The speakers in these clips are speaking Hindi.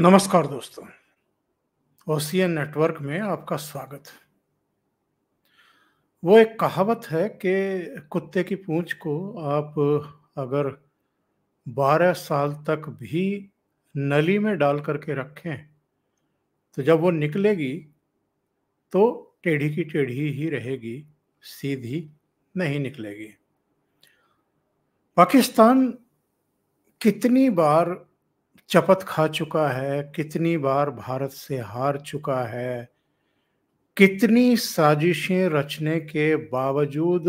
नमस्कार दोस्तों ओसीएन नेटवर्क में आपका स्वागत वो एक कहावत है कि कुत्ते की पूंछ को आप अगर 12 साल तक भी नली में डाल करके रखें तो जब वो निकलेगी तो टेढ़ी की टेढ़ी ही रहेगी सीधी नहीं निकलेगी पाकिस्तान कितनी बार चपत खा चुका है कितनी बार भारत से हार चुका है कितनी साजिशें रचने के बावजूद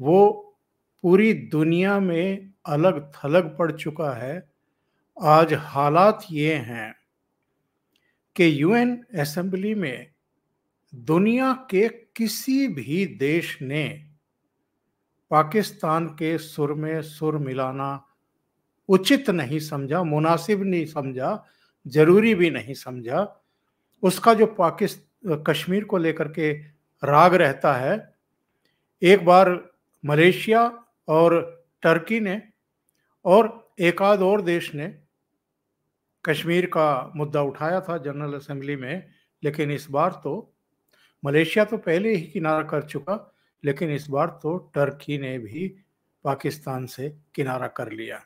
वो पूरी दुनिया में अलग थलग पड़ चुका है आज हालात ये हैं कि यूएन असेंबली में दुनिया के किसी भी देश ने पाकिस्तान के सुर में सुर मिलाना उचित नहीं समझा मुनासिब नहीं समझा जरूरी भी नहीं समझा उसका जो पाकिस्तान कश्मीर को लेकर के राग रहता है एक बार मलेशिया और टर्की ने और एक आध और देश ने कश्मीर का मुद्दा उठाया था जनरल असेंबली में लेकिन इस बार तो मलेशिया तो पहले ही किनारा कर चुका लेकिन इस बार तो टर्की ने भी पाकिस्तान से किनारा कर लिया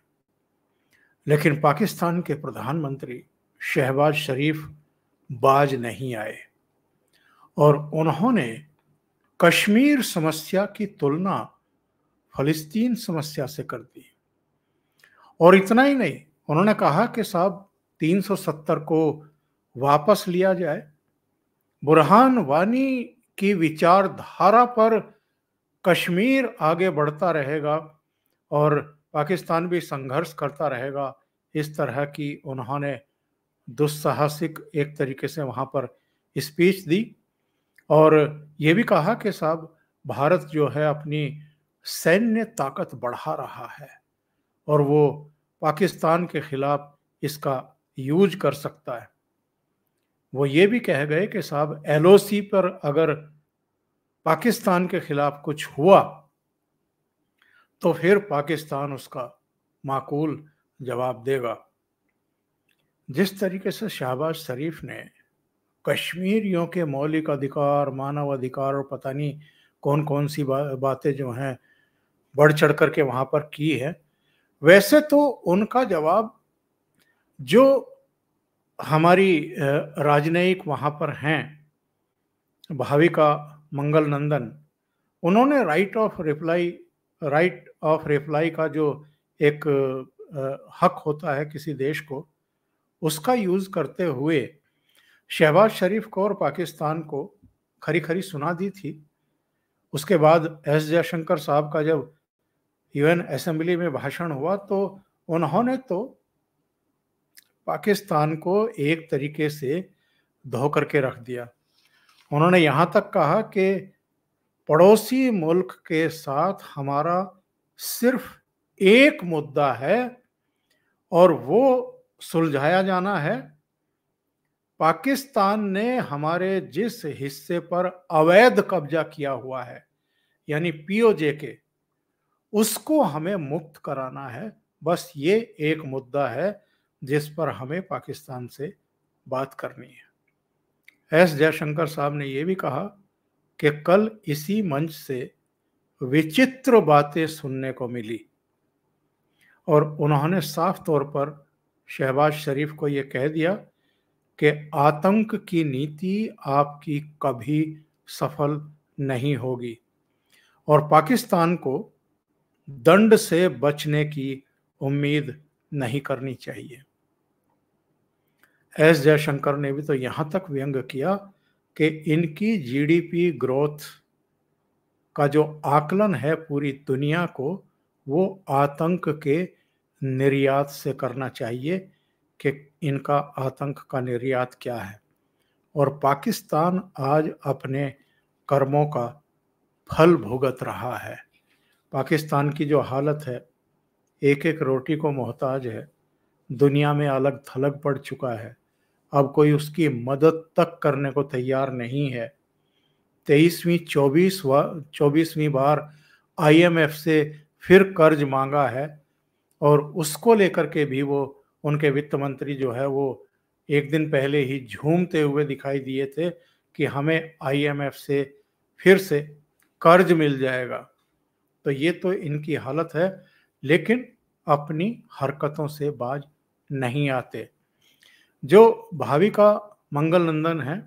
लेकिन पाकिस्तान के प्रधानमंत्री शहबाज शरीफ बाज नहीं आए और उन्होंने कश्मीर समस्या की तुलना फलस्तीन समस्या से कर दी और इतना ही नहीं उन्होंने कहा कि साहब 370 को वापस लिया जाए बुरहान वानी की विचारधारा पर कश्मीर आगे बढ़ता रहेगा और पाकिस्तान भी संघर्ष करता रहेगा इस तरह की उन्होंने दुस्साहसिक एक तरीके से वहाँ पर स्पीच दी और ये भी कहा कि साहब भारत जो है अपनी सैन्य ताकत बढ़ा रहा है और वो पाकिस्तान के खिलाफ इसका यूज कर सकता है वो ये भी कह गए कि साहब एलओसी पर अगर पाकिस्तान के खिलाफ कुछ हुआ तो फिर पाकिस्तान उसका माकूल जवाब देगा जिस तरीके से शहबाज शरीफ ने कश्मीरियों के मौलिक अधिकार मानव अधिकार और पता नहीं कौन कौन सी बा, बातें जो हैं बढ़ चढ़ करके वहाँ पर की है वैसे तो उनका जवाब जो हमारी राजनयिक वहाँ पर हैं भाविका मंगल नंदन उन्होंने right of reply right of reply का जो एक हक होता है किसी देश को उसका यूज़ करते हुए शहबाज शरीफ को और पाकिस्तान को खरी खरी सुना दी थी उसके बाद एस जयशंकर साहब का जब यूएन असेंबली में भाषण हुआ तो उन्होंने तो पाकिस्तान को एक तरीके से धो करके रख दिया उन्होंने यहाँ तक कहा कि पड़ोसी मुल्क के साथ हमारा सिर्फ एक मुद्दा है और वो सुलझाया जाना है पाकिस्तान ने हमारे जिस हिस्से पर अवैध कब्जा किया हुआ है यानी पीओजे के उसको हमें मुक्त कराना है बस ये एक मुद्दा है जिस पर हमें पाकिस्तान से बात करनी है एस जयशंकर साहब ने यह भी कहा कि कल इसी मंच से विचित्र बातें सुनने को मिली और उन्होंने साफ तौर पर शहबाज शरीफ को ये कह दिया कि आतंक की नीति आपकी कभी सफल नहीं होगी और पाकिस्तान को दंड से बचने की उम्मीद नहीं करनी चाहिए एस जयशंकर ने भी तो यहाँ तक व्यंग किया कि इनकी जीडीपी ग्रोथ का जो आकलन है पूरी दुनिया को वो आतंक के निर्यात से करना चाहिए कि इनका आतंक का निर्यात क्या है और पाकिस्तान आज अपने कर्मों का फल भुगत रहा है पाकिस्तान की जो हालत है एक एक रोटी को मोहताज है दुनिया में अलग थलग पड़ चुका है अब कोई उसकी मदद तक करने को तैयार नहीं है तेईसवीं चौबीस चौबीसवीं बार आईएमएफ से फिर कर्ज मांगा है और उसको लेकर के भी वो उनके वित्त मंत्री जो है वो एक दिन पहले ही झूमते हुए दिखाई दिए थे कि हमें आईएमएफ से फिर से कर्ज मिल जाएगा तो ये तो इनकी हालत है लेकिन अपनी हरकतों से बाज नहीं आते जो भाविका मंगल नंदन हैं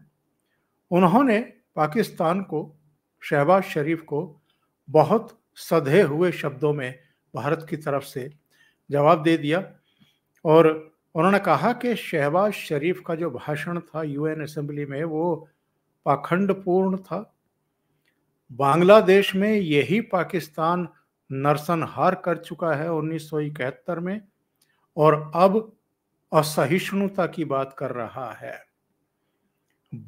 उन्होंने पाकिस्तान को शहबाज शरीफ को बहुत सधे हुए शब्दों में भारत की तरफ से जवाब दे दिया और उन्होंने कहा कि शहबाज शरीफ का जो भाषण था यूएन असेंबली में वो पाखंडपूर्ण था बांग्लादेश में यही पाकिस्तान नरसंहार कर चुका है उन्नीस में और अब असहिष्णुता की बात कर रहा है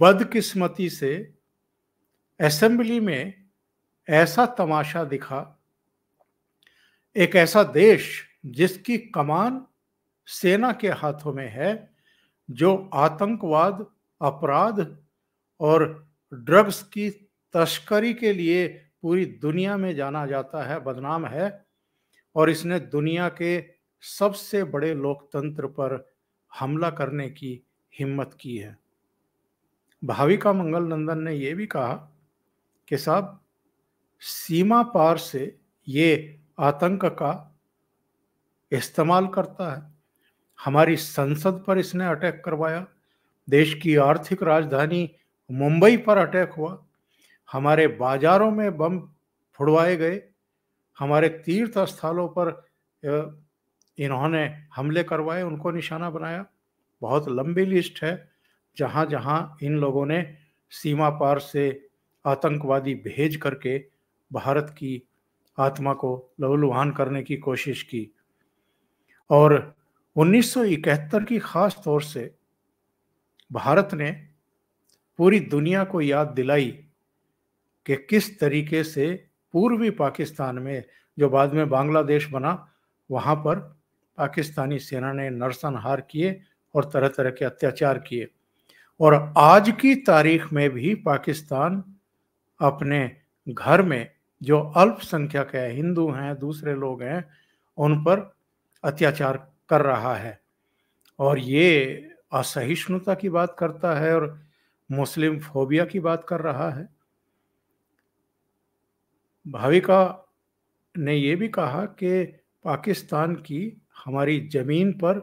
बदकिस्मती से असेंबली में ऐसा तमाशा दिखा एक ऐसा देश जिसकी कमान सेना के हाथों में है जो आतंकवाद अपराध और ड्रग्स की तस्करी के लिए पूरी दुनिया में जाना जाता है बदनाम है और इसने दुनिया के सबसे बड़े लोकतंत्र पर हमला करने की हिम्मत की है भाविका मंगल नंदन ने यह भी कहा कि साहब सीमा पार से ये आतंक का इस्तेमाल करता है हमारी संसद पर इसने अटैक करवाया देश की आर्थिक राजधानी मुंबई पर अटैक हुआ हमारे बाजारों में बम फुड़वाए गए हमारे तीर्थ स्थलों पर इन्होंने हमले करवाए उनको निशाना बनाया बहुत लंबी लिस्ट है जहाँ जहाँ इन लोगों ने सीमा पार से आतंकवादी भेज करके भारत की आत्मा को लहूलुहान करने की कोशिश की और 1971 की खास तौर से भारत ने पूरी दुनिया को याद दिलाई कि किस तरीके से पूर्वी पाकिस्तान में जो बाद में बांग्लादेश बना वहाँ पर पाकिस्तानी सेना ने नरसंहार किए और तरह तरह के अत्याचार किए और आज की तारीख में भी पाकिस्तान अपने घर में जो अल्पसंख्यक है हिंदू हैं दूसरे लोग हैं उन पर अत्याचार कर रहा है और ये असहिष्णुता की बात करता है और मुस्लिम फोबिया की बात कर रहा है भाविका ने ये भी कहा कि पाकिस्तान की हमारी ज़मीन पर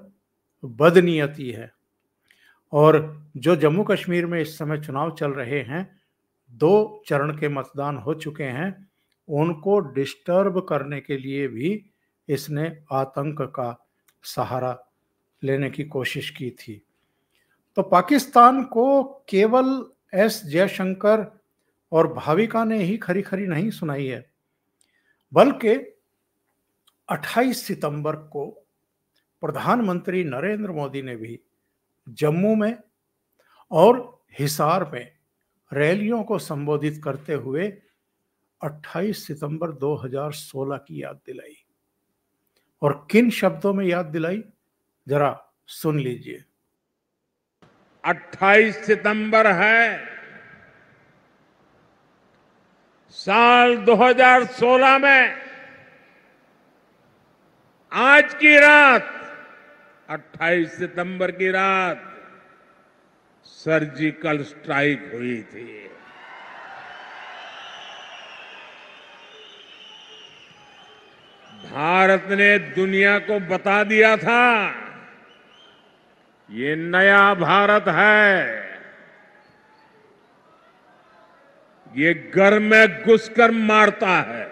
बदनीयती है और जो जम्मू कश्मीर में इस समय चुनाव चल रहे हैं दो चरण के मतदान हो चुके हैं उनको डिस्टर्ब करने के लिए भी इसने आतंक का सहारा लेने की कोशिश की थी तो पाकिस्तान को केवल एस जयशंकर और भाविका ने ही खरी खरी नहीं सुनाई है बल्कि 28 सितंबर को प्रधानमंत्री नरेंद्र मोदी ने भी जम्मू में और हिसार में रैलियों को संबोधित करते हुए 28 सितंबर 2016 की याद दिलाई और किन शब्दों में याद दिलाई जरा सुन लीजिए 28 सितंबर है साल 2016 में आज की रात 28 सितंबर की रात सर्जिकल स्ट्राइक हुई थी भारत ने दुनिया को बता दिया था ये नया भारत है ये घर में घुसकर मारता है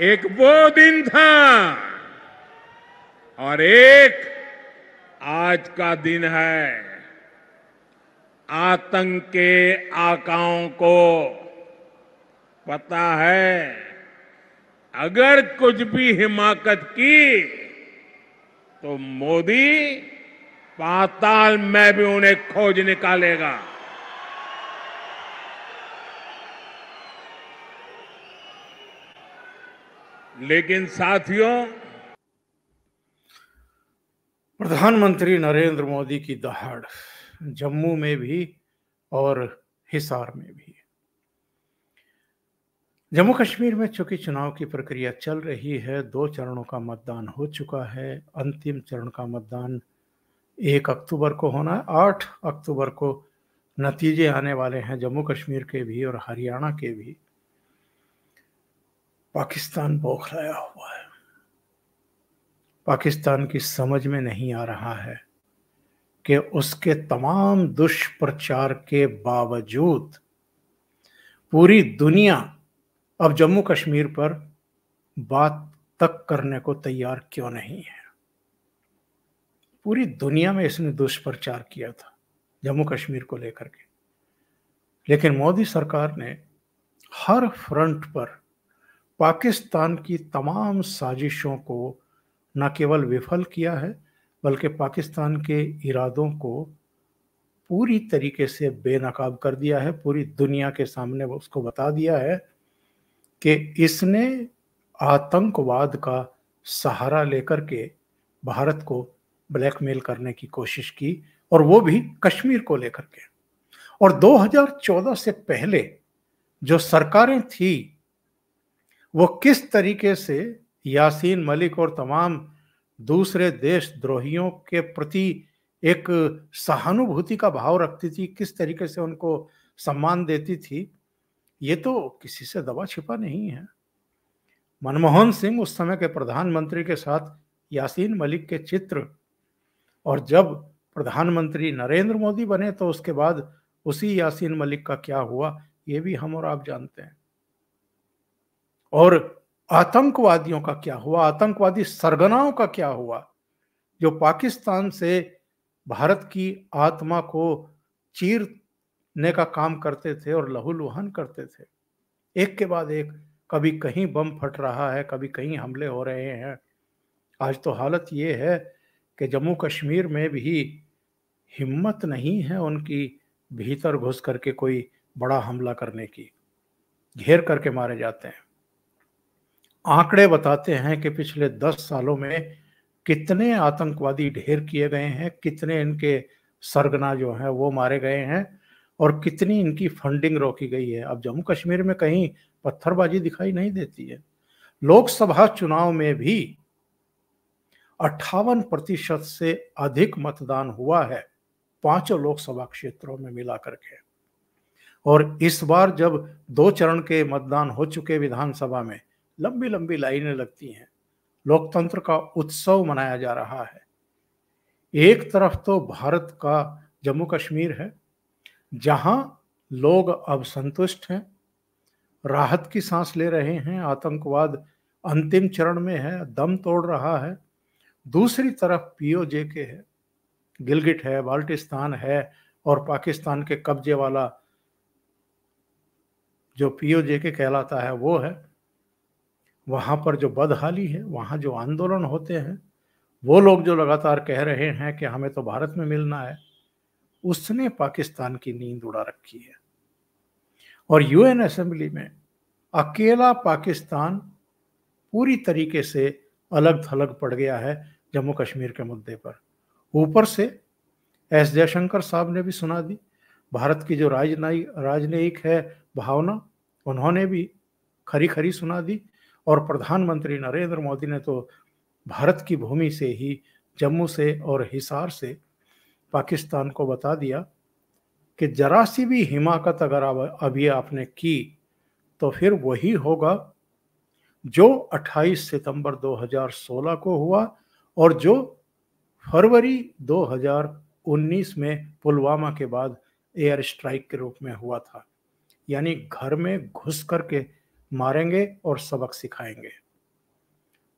एक वो दिन था और एक आज का दिन है आतंक के आकाओं को पता है अगर कुछ भी हिमाकत की तो मोदी पाताल में भी उन्हें खोज निकालेगा लेकिन साथियों प्रधानमंत्री नरेंद्र मोदी की दहाड़ जम्मू में भी और हिसार में भी जम्मू कश्मीर में चूंकि चुनाव की प्रक्रिया चल रही है दो चरणों का मतदान हो चुका है अंतिम चरण का मतदान एक अक्टूबर को होना है आठ अक्टूबर को नतीजे आने वाले हैं जम्मू कश्मीर के भी और हरियाणा के भी पाकिस्तान बौखलाया हुआ है पाकिस्तान की समझ में नहीं आ रहा है कि उसके तमाम दुष्प्रचार के बावजूद पूरी दुनिया अब जम्मू कश्मीर पर बात तक करने को तैयार क्यों नहीं है पूरी दुनिया में इसने दुष्प्रचार किया था जम्मू कश्मीर को लेकर के लेकिन मोदी सरकार ने हर फ्रंट पर पाकिस्तान की तमाम साजिशों को न केवल विफल किया है बल्कि पाकिस्तान के इरादों को पूरी तरीके से बेनकाब कर दिया है पूरी दुनिया के सामने उसको बता दिया है कि इसने आतंकवाद का सहारा लेकर के भारत को ब्लैकमेल करने की कोशिश की और वो भी कश्मीर को लेकर के और 2014 से पहले जो सरकारें थी वो किस तरीके से यासीन मलिक और तमाम दूसरे देश द्रोहियों के प्रति एक सहानुभूति का भाव रखती थी किस तरीके से उनको सम्मान देती थी ये तो किसी से दबा छिपा नहीं है मनमोहन सिंह उस समय के प्रधानमंत्री के साथ यासीन मलिक के चित्र और जब प्रधानमंत्री नरेंद्र मोदी बने तो उसके बाद उसी यासीन मलिक का क्या हुआ ये भी हम और आप जानते हैं और आतंकवादियों का क्या हुआ आतंकवादी सरगनाओं का क्या हुआ जो पाकिस्तान से भारत की आत्मा को चीरने का काम करते थे और लहूलुहान करते थे एक के बाद एक कभी कहीं बम फट रहा है कभी कहीं हमले हो रहे हैं आज तो हालत ये है कि जम्मू कश्मीर में भी हिम्मत नहीं है उनकी भीतर घुस करके कोई बड़ा हमला करने की घेर करके मारे जाते हैं आंकड़े बताते हैं कि पिछले दस सालों में कितने आतंकवादी ढेर किए गए हैं कितने इनके सरगना जो है वो मारे गए हैं और कितनी इनकी फंडिंग रोकी गई है अब जम्मू कश्मीर में कहीं पत्थरबाजी दिखाई नहीं देती है लोकसभा चुनाव में भी अट्ठावन प्रतिशत से अधिक मतदान हुआ है पांचों लोकसभा क्षेत्रों में मिला करके और इस बार जब दो चरण के मतदान हो चुके विधानसभा में लंबी लंबी लाइनें लगती हैं लोकतंत्र का उत्सव मनाया जा रहा है एक तरफ तो भारत का जम्मू कश्मीर है जहां लोग अब संतुष्ट हैं राहत की सांस ले रहे हैं आतंकवाद अंतिम चरण में है दम तोड़ रहा है दूसरी तरफ पीओजे के है गिलगिट है बाल्टिस्तान है और पाकिस्तान के कब्जे वाला जो पीओजे के कहलाता है वो है वहाँ पर जो बदहाली है वहाँ जो आंदोलन होते हैं वो लोग जो लगातार कह रहे हैं कि हमें तो भारत में मिलना है उसने पाकिस्तान की नींद उड़ा रखी है और यूएन असेंबली में अकेला पाकिस्तान पूरी तरीके से अलग थलग पड़ गया है जम्मू कश्मीर के मुद्दे पर ऊपर से एस जयशंकर साहब ने भी सुना दी भारत की जो राजनयिक राजनयिक है भावना उन्होंने भी खरी खरी सुना दी और प्रधानमंत्री नरेंद्र मोदी ने तो भारत की भूमि से ही जम्मू से और हिसार से पाकिस्तान को बता दिया कि जरा सी भी हिमाकत अगर अभी आपने की तो फिर वही होगा जो 28 सितंबर 2016 को हुआ और जो फरवरी 2019 में पुलवामा के बाद एयर स्ट्राइक के रूप में हुआ था यानी घर में घुस करके के मारेंगे और सबक सिखाएंगे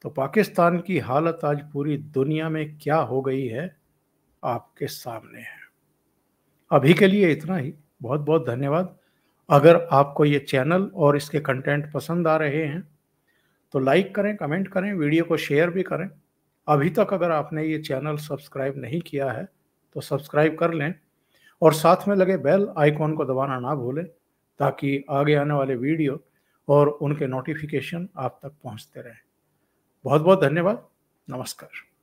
तो पाकिस्तान की हालत आज पूरी दुनिया में क्या हो गई है आपके सामने है अभी के लिए इतना ही बहुत बहुत धन्यवाद अगर आपको ये चैनल और इसके कंटेंट पसंद आ रहे हैं तो लाइक करें कमेंट करें वीडियो को शेयर भी करें अभी तक अगर आपने ये चैनल सब्सक्राइब नहीं किया है तो सब्सक्राइब कर लें और साथ में लगे बेल आइकॉन को दबाना ना भूलें ताकि आगे आने वाले वीडियो और उनके नोटिफिकेशन आप तक पहुंचते रहें बहुत बहुत धन्यवाद नमस्कार